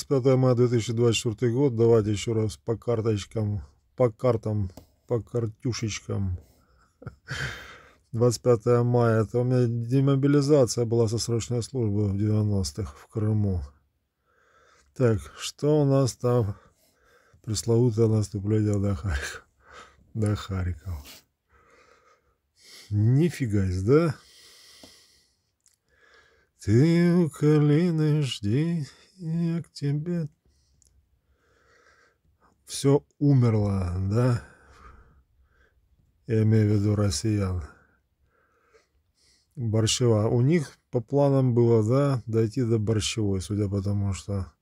С 5 мая 2024 год. Давайте еще раз по карточкам, по картам, по картюшечкам. 25 мая. Это у меня демобилизация была со срочной службы в 90-х в Крыму. Так, что у нас там? Пресловутое наступление до Харькова. До Харькова. Нифигась, да? Ты у Калины жди, я к тебе. Все умерло, да? Я имею в виду россиян. Борщева. У них по планам было, да, дойти до Борщевой, судя по тому, что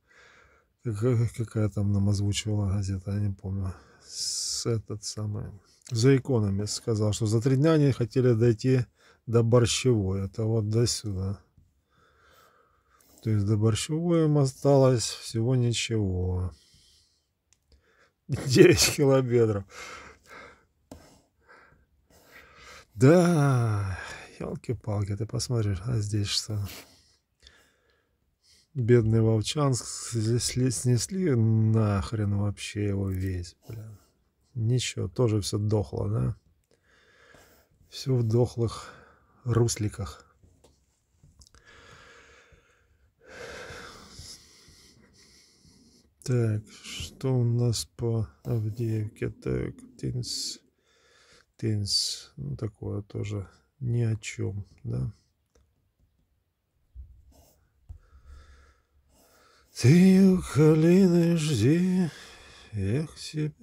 какая, там нам озвучивала газета, я не помню. С этот самый... За иконами сказал, что за три дня они хотели дойти до Борщевой. Это вот до сюда. То есть до борщевой им осталось всего ничего. 9 километров. Да, елки-палки, ты посмотришь, а здесь что? Бедный Волчанск снесли, снесли нахрен вообще его весь, блин. Ничего, тоже все дохло, да? Все в дохлых русликах. Так, что у нас по Авдеевке? Так, тинс, тинс, Ну, такое тоже ни о чем, да. Ты у Калины жди, эх, себе...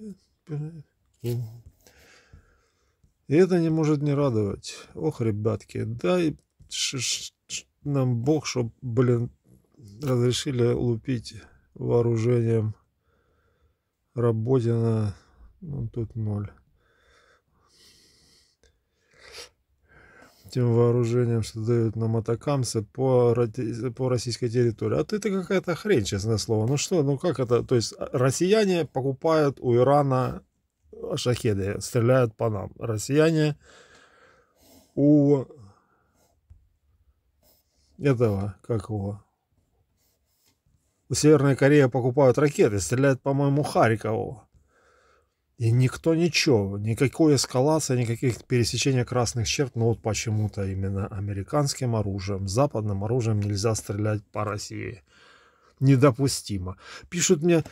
И это не может не радовать. Ох, ребятки, дай ш -ш -ш нам Бог, чтоб, блин, разрешили лупить вооружением. Работина, ну тут ноль. Тем вооружением, что дают нам атакамсы по, по российской территории. А ты это какая-то хрень, честное слово. Ну что, ну как это? То есть а, россияне покупают у Ирана шахеды, стреляют по нам. Россияне у этого, как его, у Северной Кореи покупают ракеты, стреляют, по-моему, Харькову. И никто ничего, никакой эскалации, никаких пересечения красных черт, но вот почему-то именно американским оружием, западным оружием нельзя стрелять по России. Недопустимо. Пишут мне,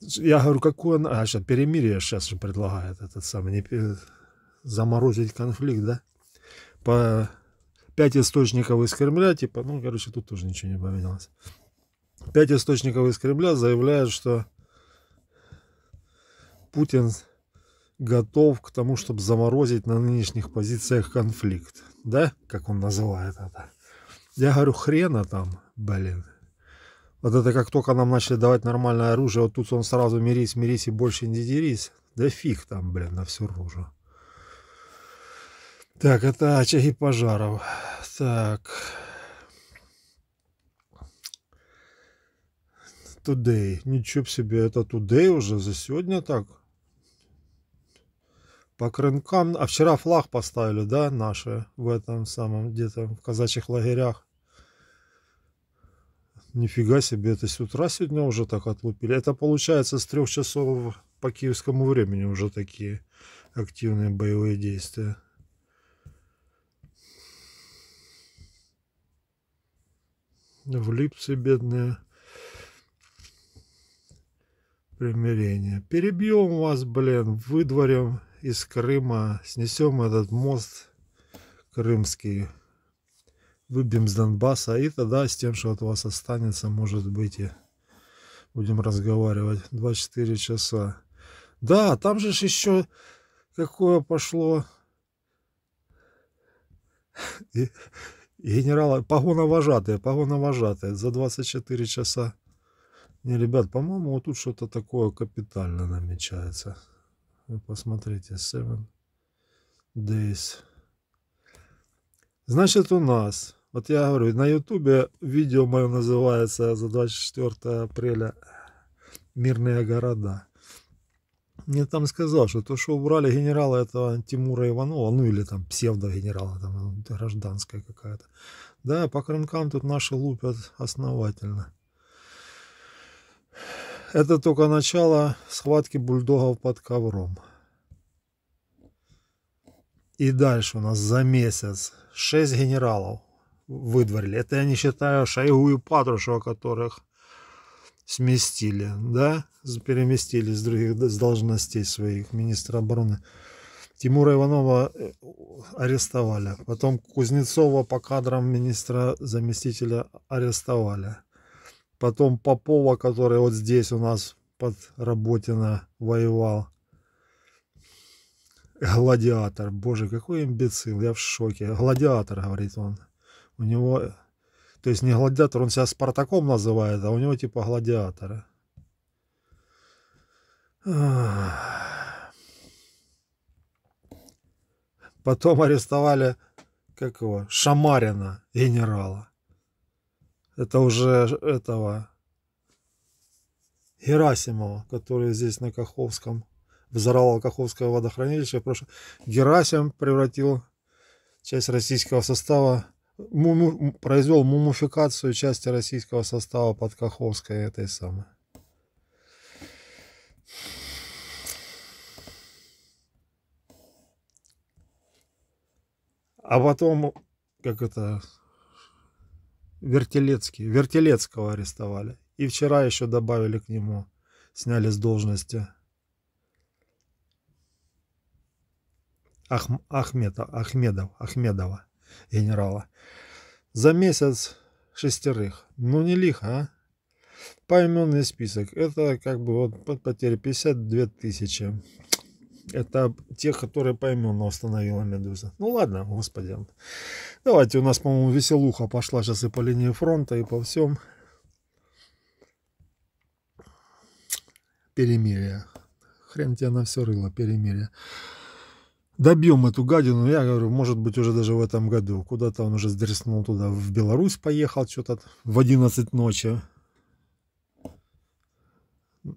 я говорю, какое, а, сейчас перемирие сейчас же предлагает этот самый, не, заморозить конфликт, да? По пять источников из Кремля, типа, ну, короче, тут тоже ничего не поменялось. Пять источников из Кремля заявляют, что Путин готов к тому, чтобы заморозить на нынешних позициях конфликт. Да, как он называет это. Я говорю, хрена там, блин. Вот это как только нам начали давать нормальное оружие, вот тут он сразу мирись, мирись и больше не дерись. Да фиг там, блин, на всю рожу. Так, это очаги пожаров. Так. today. Ничего себе, это today уже за сегодня так. По крынкам. А вчера флаг поставили, да, наши в этом самом, где-то в казачьих лагерях. Нифига себе, это с утра сегодня уже так отлупили. Это получается с трех часов по киевскому времени уже такие активные боевые действия. В Липце бедные примирения. Перебьем вас, блин, выдворим из Крыма, снесем этот мост крымский, выбьем с Донбасса, и тогда с тем, что от вас останется, может быть, и будем разговаривать 24 часа. Да, там же еще какое пошло генерала, погоновожатые, погоновожатые за 24 часа не, ребят, по-моему, вот тут что-то такое капитально намечается. Вы посмотрите, 7 days. Значит, у нас, вот я говорю, на ютубе видео мое называется за 24 апреля «Мирные города». Мне там сказал, что то, что убрали генерала этого Тимура Иванова, ну или там псевдогенерала, там гражданская какая-то, да, по крынкам тут наши лупят основательно. Это только начало схватки бульдогов под ковром. И дальше у нас за месяц шесть генералов выдворили. Это я не считаю Шойгу и Патрушева, которых сместили, да, переместили с других с должностей своих, министра обороны. Тимура Иванова э, арестовали. Потом Кузнецова по кадрам министра заместителя арестовали потом Попова, который вот здесь у нас под Работина воевал. Гладиатор. Боже, какой имбецил, я в шоке. Гладиатор, говорит он. У него, то есть не гладиатор, он себя Спартаком называет, а у него типа гладиатор. Потом арестовали, как его, Шамарина, генерала. Это уже этого Герасимова, который здесь на Каховском взорвал Каховское водохранилище. Герасим превратил часть российского состава, муму, произвел мумификацию части российского состава под Каховской этой самой. А потом, как это, Вертелецкий, Вертелецкого арестовали. И вчера еще добавили к нему. Сняли с должности. Ах, Ахметов, Ахмедов, Ахмедова, генерала. За месяц шестерых. Ну не лихо, а? Поименный список. Это как бы вот под потери 52 тысячи. Это те, которые по имени установила Медуза. Ну ладно, господи. Давайте, у нас, по-моему, веселуха пошла сейчас и по линии фронта, и по всем. Перемирие. Хрен тебя на все рыло, перемирие. Добьем эту гадину, я говорю, может быть, уже даже в этом году. Куда-то он уже сдреснул туда, в Беларусь поехал что-то в 11 ночи.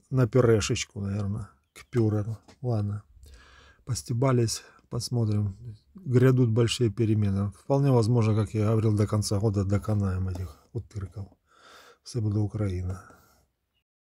На пюрешечку, наверное, к пюреру. Ладно постебались, посмотрим. Грядут большие перемены. Вполне возможно, как я говорил, до конца года доконаем этих утырков. Все буду Украина.